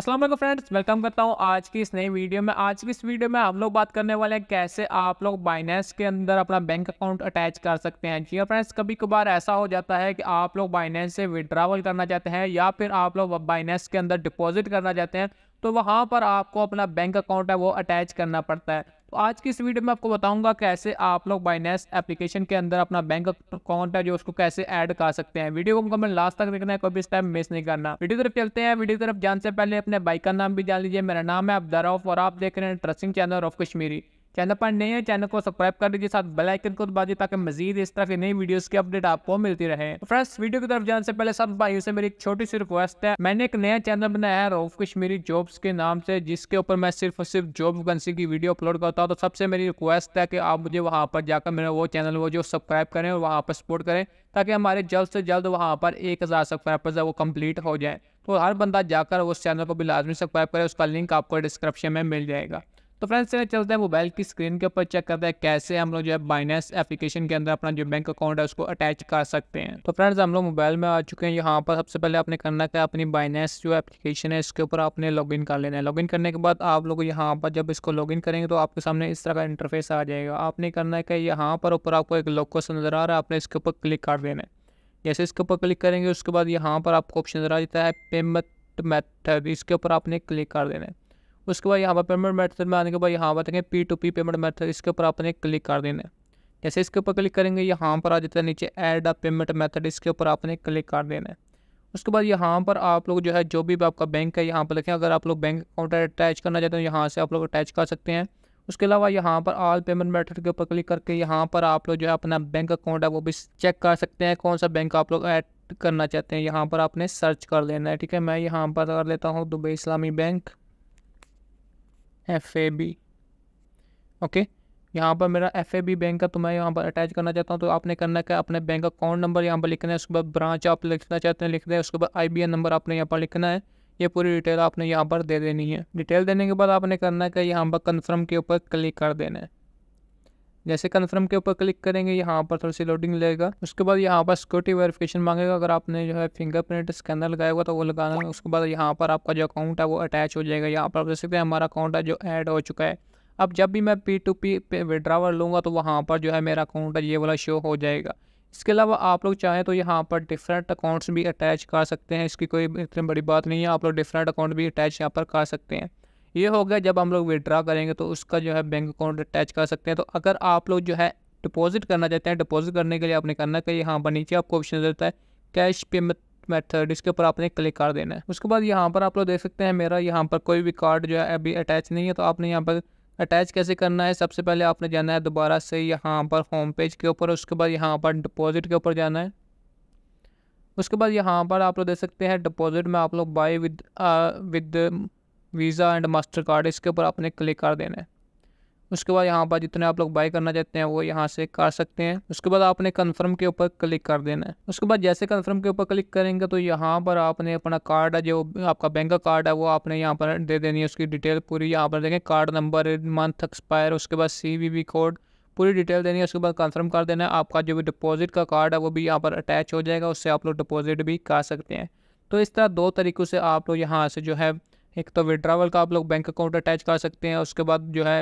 Aslam friends welcome करता हूँ आज की इस नई वीडियो में आज की इस वीडियो में हम लोग बात करने वाले हैं कैसे आप लोग बाइनेंस के अंदर अपना बैंक अकाउंट अटैच कर सकते हैं जी फ्रेंड्स हाँ कभी कभार ऐसा हो जाता है कि आप लोग बाइनेंस से विड्रावल करना चाहते हैं या फिर आप लोग बाइनेंस के अंदर डिपॉजिट करना चाहते हैं तो वहाँ पर आपको अपना बैंक अकाउंट है वो अटैच करना पड़ता है तो आज की इस वीडियो में आपको बताऊंगा कैसे आप लोग बाइनेस एप्लीकेशन के अंदर अपना बैंक अकाउंट है जो उसको कैसे ऐड कर सकते हैं वीडियो को मैं लास्ट तक देखना है कोई भी स्टेप मिस नहीं करना वीडियो तरफ चलते हैं वीडियो तरफ जान से पहले अपने बाइक का नाम भी जान लीजिए मेरा नाम है अब्दारोफ और आप देख रहे हैं trusting channel of Kashmiri channel पर नए हैं चैनल को सब्सक्राइब कर दीजिए साथ बेल आइकन को दबा दीजिए ताकि मजीद इस तरह की नई वीडियोस की अपडेट आपको मिलती रहे तो फ्रेंड्स वीडियो की तरफ जाने से पहले सब भाइयों से मेरी एक छोटी सी रिक्वेस्ट है मैंने एक नया चैनल बनाया है रोफ कश्मीरी जॉब्स के नाम से जिसके ऊपर मैं सिर्फ और सिर्फ जॉब वैकेंसी की वीडियो अपलोड करता हूँ तो सबसे मेरी रिक्वेस्ट है कि आप मुझे वहाँ पर जाकर मेरा वो चैनल वो जो सब्सक्राइब करें और वहाँ पर सपोर्ट करें ताकि हमारे जल्द से जल्द वहाँ पर एक हज़ार सब्सक्राइबर्स है वो कम्प्लीट हो जाए तो हर बंदा जाकर उस चैनल को भी लाजमी सब्सक्राइब करे उसका लिंक आपको डिस्क्रिप्शन में मिल जाएगा तो फ्रेंड्स चलते हैं मोबाइल की स्क्रीन के ऊपर चेक करते हैं कैसे हम लोग जो है बाइनेंस एप्लीकेशन के अंदर अपना जो बैंक अकाउंट है उसको अटैच कर सकते हैं तो फ्रेंड्स हम लोग मोबाइल में आ चुके हैं यहाँ पर सबसे पहले आपने करना क्या अपनी बाइनेंस जो एप्लीकेशन है इसके ऊपर आपने लॉग इन कर लेना है लॉग इन करने के बाद आप लोग यहाँ पर जब इसको लॉग इन करेंगे तो आपके सामने इस तरह का इंटरफेस आ जाएगा आपने करना है कि यहाँ पर ऊपर आपको एक लोकस नज़र आ रहा है आपने इसके ऊपर क्लिक कर देना है जैसे इसके ऊपर क्लिक करेंगे उसके बाद यहाँ पर आपको ऑप्शन नज़र आ जाता है पेमेंट मेथड इसके ऊपर आपने क्लिक कर देना है उसके बाद यहाँ पर पेमेंट मेथड में आने के बाद यहाँ पर देखें P to P payment method इसके ऊपर आपने क्लिक कर देना है जैसे इसके ऊपर क्लिक करेंगे यहाँ पर आ जाता है नीचे एड अ पेमेंट मेथड इसके ऊपर आपने क्लिक कर देना है उसके बाद यहाँ पर आप लोग जो है जो भी आपका बैंक है यहाँ पर लिखें अगर आप लोग बैंक अकाउंट अटैच करना चाहते हैं यहाँ से आप लोग अटैच कर सकते हैं उसके अलावा यहाँ पर ऑल पेमेंट मेथड के ऊपर क्लिक करके यहाँ पर आप लोग जो है अपना बैंक अकाउंट है वो भी चेक कर सकते हैं कौन सा बैंक आप लोग ऐड करना चाहते हैं यहाँ पर आपने सर्च कर लेना है ठीक है मैं यहाँ पर कर लेता हूँ दुबई इस्लामी bank F A B okay यहाँ पर मेरा एफ ए बी बैंक का तो मैं यहाँ पर अटैच करना चाहता हूँ तो आपने करना क्या अपने बैंक अकाउंट नंबर यहाँ पर लिखना है उसके बाद ब्रांच आप लिखना चाहते हैं लिख दें उसके बाद आई बी एन नंबर आपने यहाँ पर लिखना है ये पूरी डिटेल आपने यहाँ पर दे देनी है डिटेल देने के बाद आपने करना है कि यहाँ पर कन्फर्म के ऊपर क्लिक कर देना है जैसे कन्फर्म के ऊपर क्लिक करेंगे यहाँ पर थोड़ी सी लोडिंग लेगा उसके बाद यहाँ पर सिक्योरिटी वेरिफिकेशन मांगेगा अगर आपने जो है फिंगरप्रिंट स्कैनर लगाया हुआ तो वो लगाना उसके बाद यहाँ पर आपका जो अकाउंट है वो अटैच हो जाएगा यहाँ पर आप देख सकते हैं हमारा अकाउंट है जो ऐड हो चुका है अब जब भी मैं पी टू पी विड्रावर लूँगा तो वहाँ पर जो है मेरा अकाउंट है ये वाला शो हो जाएगा इसके अलावा आप लोग चाहें तो यहाँ पर डिफरेंट अकाउंट्स भी अटैच कर सकते हैं इसकी कोई इतनी बड़ी बात नहीं है आप लोग डिफरेंट अकाउंट भी अटैच यहाँ पर कर सकते हैं ये हो गया जब हम लोग विड्रा करेंगे तो उसका जो है बैंक अकाउंट अटैच कर सकते हैं तो अगर आप लोग जो है डिपॉजिट करना चाहते हैं डिपॉजिट करने के लिए आपने करना कहीं तो यहाँ पर नीचे आपको ऑप्शन देता है कैश पेमेंट मेथड इसके ऊपर आपने क्लिक कर देना है उसके बाद यहाँ पर आप लोग देख सकते हैं मेरा यहाँ पर कोई भी कार्ड जो है अभी अटैच नहीं है तो आपने यहाँ पर अटैच कैसे करना है सबसे पहले आपने जाना है दोबारा से यहाँ पर होम पेज के ऊपर उसके बाद यहाँ पर डिपॉजिट के ऊपर जाना है उसके बाद यहाँ पर आप लोग देख सकते हैं डिपॉजिट में आप लोग by with with Visa and Mastercard इसके ऊपर आपने क्लिक कर देना है उसके बाद यहाँ पर जितने आप लोग बाई करना चाहते हैं वो यहाँ से कर सकते हैं उसके बाद आपने कन्फर्म के ऊपर क्लिक कर देना है उसके बाद जैसे कन्फर्म के ऊपर क्लिक करेंगे तो यहाँ पर आपने अपना कार्ड है जो आपका बैंक का कार्ड है वो आपने यहाँ पर दे देनी है उसकी डिटेल पूरी यहाँ पर देखें कार्ड नंबर मंथ एक्सपायर उसके बाद सी कोड पूरी डिटेल देनी है उसके बाद कंफर्म कर देना है आपका जो भी डिपॉजिट का कार्ड है वो भी यहाँ पर अटैच हो जाएगा उससे आप लोग डिपॉजिट भी कर सकते हैं तो इस तरह दो तरीक़ों से आप लोग यहाँ से जो है एक तो विड्रावल का आप लोग बैंक अकाउंट अटैच कर सकते हैं उसके बाद जो है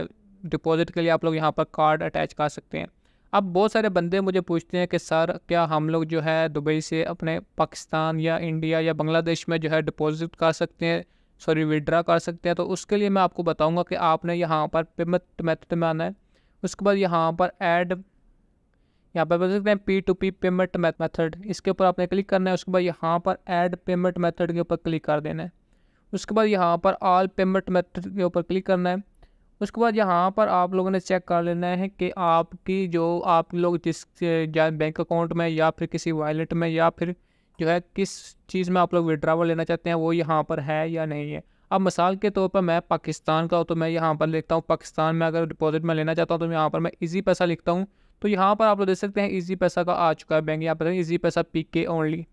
डिपॉजिट के लिए आप लोग यहाँ पर कार्ड अटैच कर सकते हैं अब बहुत सारे बंदे मुझे पूछते हैं कि सर क्या हम लोग जो है दुबई से अपने पाकिस्तान या इंडिया या बांग्लादेश में जो है डिपॉजिट कर सकते हैं सॉरी विड्रा कर सकते हैं तो उसके लिए मैं आपको बताऊंगा कि आपने यहाँ पर पेमेंट मेथड में आना है उसके बाद यहाँ पर ऐड यहाँ पर बोल सकते हैं P to P payment method इसके ऊपर आपने क्लिक करना है उसके बाद यहाँ पर ऐड पेमेंट मेथड के ऊपर क्लिक कर देना है उसके बाद यहाँ पर आल पेमेंट मेथड के ऊपर क्लिक करना है उसके बाद यहाँ पर आप लोगों ने चेक कर लेना है कि आपकी जो आप लोग जिस बैंक अकाउंट में या फिर किसी वॉलेट में या फिर जो है किस चीज़ में आप लोग विड्रावल लेना चाहते हैं वो यहाँ पर है या नहीं है अब मिसाल के तौर पर मैं पाकिस्तान का हूँ तो मैं यहाँ पर लिखता हूँ पाकिस्तान में अगर डिपॉजिट में लेना चाहता हूँ तो यहाँ पर मैं ईजी पैसा लिखता हूँ तो यहाँ पर आप लोग देख सकते हैं ईजी पैसा का आ चुका है बैंक यहाँ पर ईजी पैसा पी के ओनली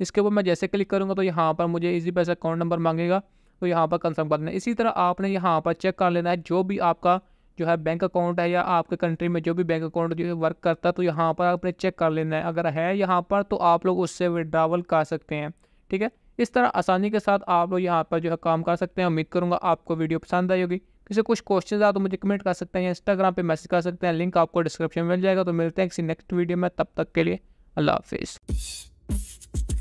इसके ऊपर मैं जैसे क्लिक करूँगा तो यहाँ पर मुझे इसी पैसा अकाउंट नंबर मांगेगा तो यहाँ पर कंफर्म कर लेना इसी तरह आपने यहाँ पर चेक कर लेना है जो भी आपका जो है बैंक अकाउंट है या आपके कंट्री में जो भी बैंक अकाउंट जो है वर्क करता है तो यहाँ पर आपने चेक कर लेना है अगर है यहाँ पर तो आप लोग उससे विड्रावल कर सकते हैं ठीक है इस तरह आसानी के साथ आप लोग यहाँ पर जो है काम कर सकते हैं उम्मीद करूँगा आपको वीडियो पसंद आई होगी किसी कुछ क्वेश्चन आ तो मुझे कमेंट कर सकते हैं इंस्टाग्राम पर मैसेज कर सकते हैं लिंक आपको डिस्क्रिप्शन में मिल जाएगा तो मिलते हैं किसी नेक्स्ट वीडियो में तब तक के लिए अल्लाह हाफिज़